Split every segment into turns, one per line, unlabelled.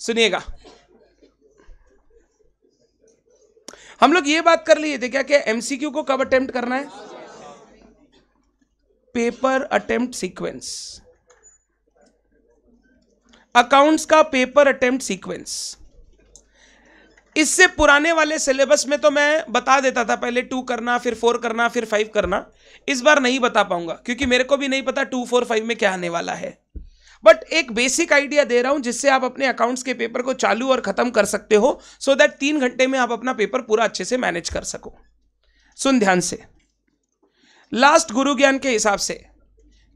सुनिएगा हम लोग ये बात कर लिए थे क्या क्या एमसीक्यू को कब अटेम्प्ट करना है पेपर अटेम्प्ट सीक्वेंस अकाउंट्स का पेपर अटेम्प्ट सीक्वेंस इससे पुराने वाले सिलेबस में तो मैं बता देता था पहले टू करना फिर फोर करना फिर फाइव करना इस बार नहीं बता पाऊंगा क्योंकि मेरे को भी नहीं पता टू फोर फाइव में क्या आने वाला है बट एक बेसिक आइडिया दे रहा हूं जिससे आप अपने अकाउंट्स के पेपर को चालू और खत्म कर सकते हो सो so दैट तीन घंटे में आप अपना पेपर पूरा अच्छे से मैनेज कर सको सुन ध्यान से लास्ट गुरु ज्ञान के हिसाब से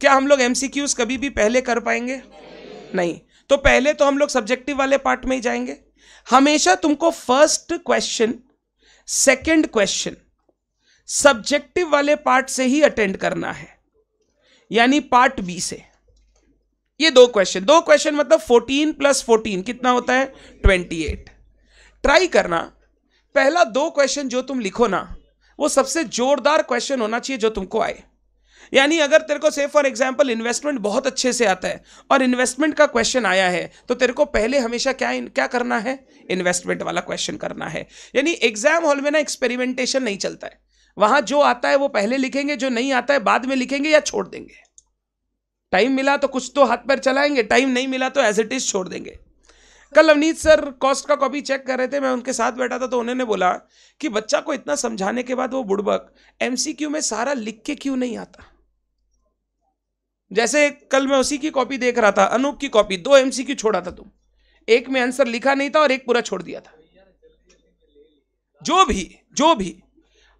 क्या हम लोग एमसीक्यूज कभी भी पहले कर पाएंगे नहीं तो पहले तो हम लोग सब्जेक्टिव वाले पार्ट में ही जाएंगे हमेशा तुमको first question second question subjective वाले पार्ट से ही अटेंड करना है यानी पार्ट बी से ये दो क्वेश्चन दो क्वेश्चन मतलब फोर्टीन प्लस फोर्टीन कितना होता है ट्वेंटी एट ट्राई करना पहला दो क्वेश्चन जो तुम लिखो ना वो सबसे जोरदार क्वेश्चन होना चाहिए जो तुमको आए यानी अगर तेरे को से फॉर एग्जाम्पल इन्वेस्टमेंट बहुत अच्छे से आता है और इन्वेस्टमेंट का क्वेश्चन आया है तो तेरे को पहले हमेशा क्या क्या करना है इन्वेस्टमेंट वाला क्वेश्चन करना है यानी एग्जाम हॉल में ना एक्सपेरिमेंटेशन नहीं चलता है वहां जो आता है वो पहले लिखेंगे जो नहीं आता है बाद में लिखेंगे या छोड़ देंगे टाइम मिला तो कुछ तो हाथ पैर चलाएंगे टाइम नहीं मिला तो एज इट इज छोड़ देंगे कल अवनीत सर कॉस्ट का कॉपी चेक कर रहे थे मैं उनके साथ बैठा था तो उन्होंने बोला कि बच्चा को इतना समझाने के बाद वो बुड़बक एमसीक्यू में सारा लिख के क्यों नहीं आता जैसे कल मैं उसी की कॉपी देख रहा था अनूप की कॉपी दो एमसीक्यू छोड़ा था तुम एक में आंसर लिखा नहीं था और एक पूरा छोड़ दिया था जो भी जो भी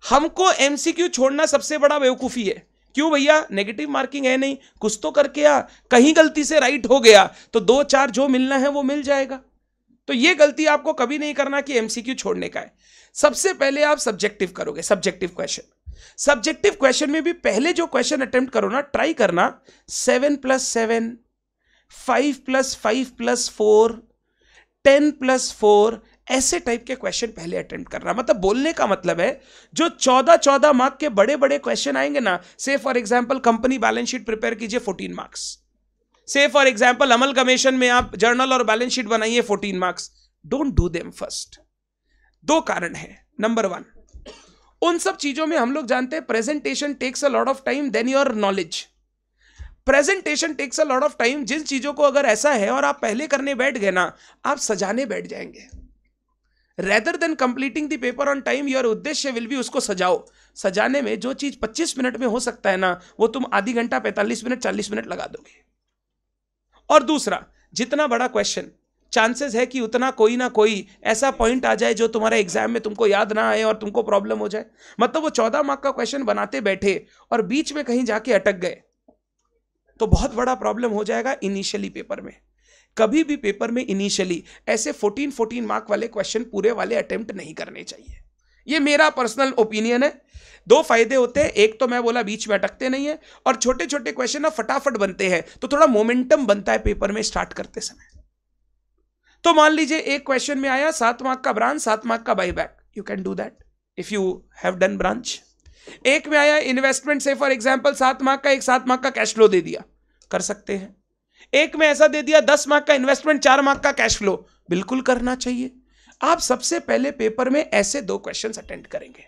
हमको एमसीक्यू छोड़ना सबसे बड़ा बेवकूफ़ी है क्यों भैया नेगेटिव मार्किंग है नहीं कुछ तो करके आ कहीं गलती से राइट हो गया तो दो चार जो मिलना है वो मिल जाएगा तो ये गलती आपको कभी नहीं करना कि एमसीक्यू छोड़ने का है सबसे पहले आप सब्जेक्टिव करोगे सब्जेक्टिव क्वेश्चन सब्जेक्टिव क्वेश्चन में भी पहले जो क्वेश्चन अटेम्प्ट करो ना ट्राई करना seven plus seven five plus five plus four ten plus four ऐसे टाइप के क्वेश्चन पहले अटेम्प्ट करना मतलब बोलने का मतलब है जो चौदह चौदह मार्क के बड़े बड़े क्वेश्चन आएंगे ना से for example company balance sheet prepare कीजिए फोर्टीन मार्क्स से फॉर एग्जाम्पल अमल कमीशन में आप जर्नल और बैलेंस शीट बनाइए fourteen marks don't do them first दो कारण है नंबर वन उन सब चीजों में हम लोग जानते हैं presentation takes a lot of time then your knowledge presentation takes a lot of time जिन चीजों को अगर ऐसा है और आप पहले करने बैठ गए ना आप सजाने बैठ जाएंगे rather than completing the paper on time your उद्देश्य विल भी उसको सजाओ सजाने में जो चीज़ 25 मिनट में हो सकता है ना वो तुम आधी घंटा 45 मिनट 40 मिनट लगा दोगे और दूसरा जितना बड़ा क्वेश्चन चांसेस है कि उतना कोई ना कोई ऐसा पॉइंट आ जाए जो तुम्हारे एग्जाम में तुमको याद ना आए और तुमको प्रॉब्लम हो जाए मतलब वो चौदह मार्क का क्वेश्चन बनाते बैठे और बीच में कहीं जाके अटक गए तो बहुत बड़ा प्रॉब्लम हो जाएगा इनिशियली पेपर में कभी भी पेपर में इनिशियली ऐसे 14 14 मार्क वाले क्वेश्चन पूरे वाले अटेम्प्ट नहीं करने चाहिए ये मेरा पर्सनल ओपिनियन है दो फायदे होते हैं एक तो मैं बोला बीच में अटकते नहीं है और छोटे छोटे क्वेश्चन ना फटाफट बनते हैं तो थोड़ा मोमेंटम बनता है पेपर में स्टार्ट करते समय तो मान लीजिए एक क्वेश्चन में आया सात मार्क का ब्रांच सात मार्क का buyback you can do that if you have done branch एक में आया इन्वेस्टमेंट से फॉर एग्जाम्पल सात मार्क का एक सात मार्क का कैश फ्लो दे दिया कर सकते हैं एक में ऐसा दे दिया दस मार्क का इन्वेस्टमेंट चार मार्क का कैश फ्लो बिल्कुल करना चाहिए आप सबसे पहले पेपर में ऐसे दो क्वेश्चन अटेंड करेंगे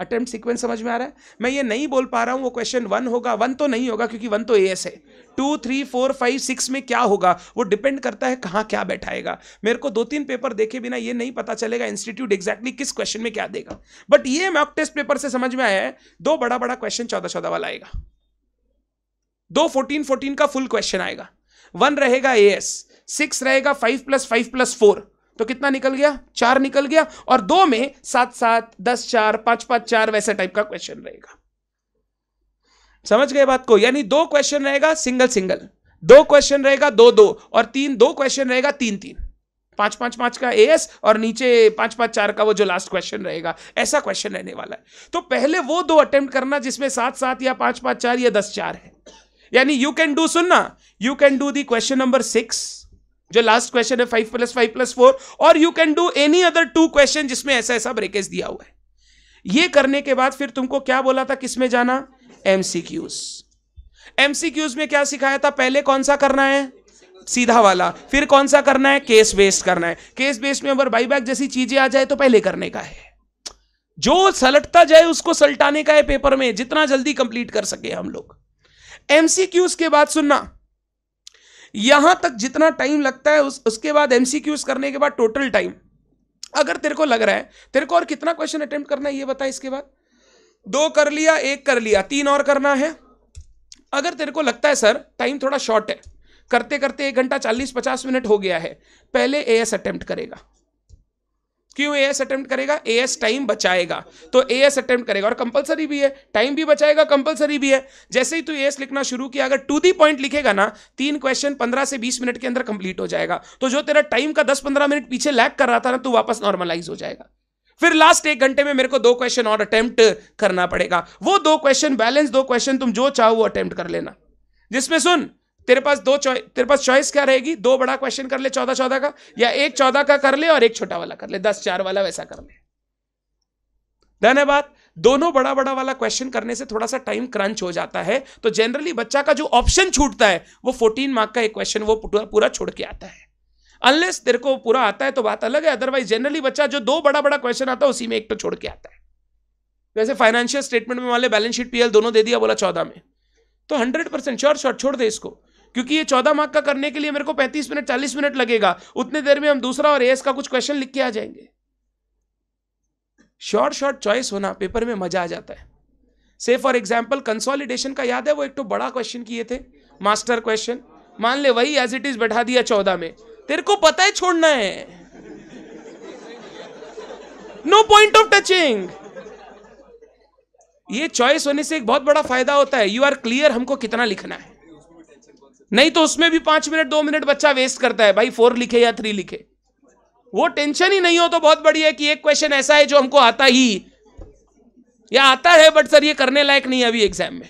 अटेम्प्ट सीक्वेंस समझ में आ रहा है मैं ये नहीं बोल पा रहा हूं वो क्वेश्चन वन होगा वन तो नहीं होगा क्योंकि वन तो ए एस है two three four five six में क्या होगा वो डिपेंड करता है कहाँ क्या बैठाएगा मेरे को दो तीन पेपर देखे बिना ये नहीं पता चलेगा इंस्टीट्यूट एग्जैक्टली किस क्वेश्चन में क्या देगा बट ये मॉक टेस्ट पेपर से समझ में आया है दो बड़ा बड़ा क्वेश्चन चौदह चौदह वाला आएगा दो फोर्टीन फोर्टीन का फुल क्वेश्चन आएगा वन रहेगा ए एस सिक्स रहेगा five plus five plus four तो कितना निकल गया चार निकल गया और दो में सात सात दस चार पांच पांच चार वैसे टाइप का क्वेश्चन रहेगा समझ गए बात को यानी दो क्वेश्चन रहेगा सिंगल सिंगल दो क्वेश्चन रहेगा दो दो और तीन दो क्वेश्चन रहेगा तीन तीन पांच पांच पांच का ए एस और नीचे पांच पांच चार का वो जो लास्ट क्वेश्चन रहेगा ऐसा क्वेश्चन रहने वाला है तो पहले वो दो अटेम्प्ट करना जिसमें सात सात या पांच पांच चार या दस चार है यानी यू कैन डू सुनना you can do the question number six जो लास्ट क्वेश्चन है five plus five plus four और you can do any other two question जिसमें ऐसा ऐसा ब्रेकेज दिया हुआ है ये करने के बाद फिर तुमको क्या बोला था किसमें जाना एमसीक्यूज एमसीक्यूज में क्या सिखाया था पहले कौन सा करना है सीधा वाला फिर कौन सा करना है केस बेस्ड करना है केस बेस्ड में अगर बाईबैक जैसी चीजें आ जाए तो पहले करने का है जो सलटता जाए उसको सलटाने का है पेपर में जितना जल्दी कंप्लीट कर सके हम लोग एमसीक्यूज के बाद सुनना यहां तक जितना टाइम लगता है उस उसके बाद एमसीक्यूज करने के बाद टोटल टाइम अगर तेरे को लग रहा है तेरे को और कितना क्वेश्चन अटेम्प्ट करना है ये बता इसके बाद दो कर लिया एक कर लिया तीन और करना है अगर तेरे को लगता है सर टाइम थोड़ा शॉर्ट है करते करते एक घंटा चालीस पचास मिनट हो गया है पहले ए एस अटेम्प्ट करेगा क्यों ए एस अटेम्प्ट करेगा ए एस टाइम बचाएगा तो ए एस अटेम्प्ट करेगा और कंपलसरी भी है टाइम भी बचाएगा कंपलसरी भी है जैसे ही तू ए एस लिखना शुरू किया अगर टू दी पॉइंट लिखेगा ना तीन क्वेश्चन पंद्रह से बीस मिनट के अंदर कंप्लीट हो जाएगा तो जो तेरा टाइम का दस पंद्रह मिनट पीछे लैक कर रहा था ना तू वापस नॉर्मलाइज हो जाएगा फिर लास्ट एक घंटे में मेरे को दो क्वेश्चन और अटेम्प्ट करना पड़ेगा वो दो क्वेश्चन बैलेंस दो क्वेश्चन तुम जो चाहो वो अटेम्प्ट कर लेना जिसमें सुन तेरे पास दो चॉइस तेरे पास चॉइस क्या रहेगी दो बड़ा क्वेश्चन कर ले चौदह चौदह का या एक चौदह का कर ले और एक छोटा वाला कर ले दस चार वाला वैसा कर ले धन्यवाद दोनों बड़ा बड़ा वाला क्वेश्चन करने से थोड़ा सा टाइम क्रंच हो जाता है तो जनरली बच्चा का जो ऑप्शन छूटता है वो फोर्टीन मार्क का एक क्वेश्चन वो पूरा छोड़ के आता है अनलेस तेरे को पूरा आता है तो बात अलग है अदरवाइज जनरली बच्चा जो दो बड़ा बड़ा क्वेश्चन आता है उसी में एक तो छोड़ के आता है जैसे फाइनेंशियल स्टेटमेंट में वाले बैलेंस शीट पीएल दोनों दे दिया बोला चौदह में तो हंड्रेड परसेंट श्योर शॉर्ट छोड़ दे इसको क्योंकि ये चौदह मार्क का करने के लिए मेरे को पैंतीस मिनट चालीस मिनट लगेगा उतने देर में हम दूसरा और एस का कुछ क्वेश्चन लिख के आ जाएंगे शॉर्ट शॉर्ट चॉइस होना पेपर में मजा आ जाता है से फॉर एग्जाम्पल कंसोलिडेशन का याद है वो एक तो बड़ा क्वेश्चन किए थे मास्टर क्वेश्चन मान ले वही एज इट इज बैठा दिया चौदह में तेरे को पता है छोड़ना है नो पॉइंट ऑफ टचिंग ये चॉइस होने से एक बहुत बड़ा फायदा होता है यू आर क्लियर हमको कितना लिखना है नहीं तो उसमें भी पांच मिनट दो मिनट बच्चा वेस्ट करता है भाई फोर लिखे या थ्री लिखे वो टेंशन ही नहीं हो तो बहुत बड़ी है कि एक क्वेश्चन ऐसा है जो हमको आता ही या आता है बट सर ये करने लायक नहीं है अभी एग्जाम में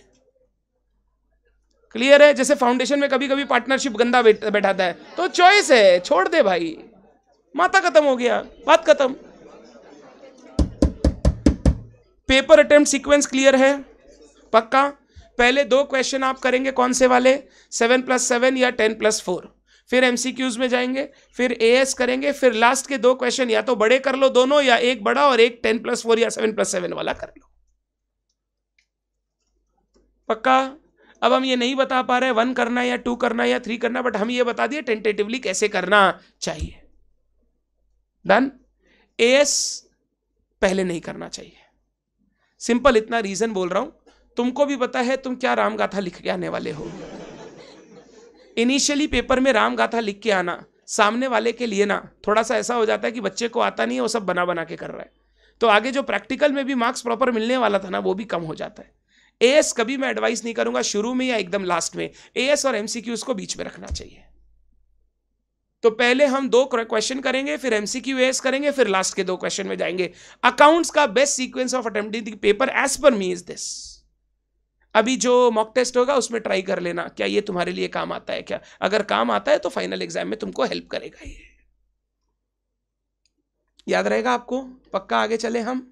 क्लियर है जैसे फाउंडेशन में कभी कभी पार्टनरशिप गंदा बैठाता है तो चॉइस है छोड़ दे भाई माता खत्म हो गया बात खत्म पेपर अटेम्प्ट सीक्वेंस क्लियर है पक्का पहले दो क्वेश्चन आप करेंगे कौन से वाले सेवन प्लस सेवन या टेन प्लस फोर फिर एम में जाएंगे फिर ए करेंगे फिर लास्ट के दो क्वेश्चन या तो बड़े कर लो दोनों या एक बड़ा और एक टेन प्लस फोर या सेवन प्लस सेवन वाला कर लो पक्का अब हम ये नहीं बता पा रहे वन करना या टू करना या थ्री करना बट हम ये बता दिए टेंटेटिवली कैसे करना चाहिए डन एस पहले नहीं करना चाहिए सिंपल इतना रीजन बोल रहा हूं तुमको भी पता है तुम क्या राम गाथा लिख के आने वाले हो इनिशियली पेपर में राम गाथा लिख के आना सामने वाले के लिए ना थोड़ा सा ऐसा हो जाता है कि बच्चे को आता नहीं है वो सब बना बना के कर रहा है तो आगे जो प्रैक्टिकल में भी मार्क्स प्रॉपर मिलने वाला था ना वो भी कम हो जाता है ए कभी मैं एडवाइस नहीं करूंगा शुरू में या एकदम लास्ट में ए और एम उसको बीच में रखना चाहिए तो पहले हम दो क्वेश्चन करेंगे फिर एम एस करेंगे फिर लास्ट के दो क्वेश्चन में जाएंगे अकाउंट्स का best sequence of attempting paper as per me is this अभी जो मॉक टेस्ट होगा उसमें ट्राई कर लेना क्या ये तुम्हारे लिए काम आता है क्या अगर काम आता है तो फाइनल एग्जाम में तुमको हेल्प करेगा ये याद रहेगा आपको पक्का आगे चले हम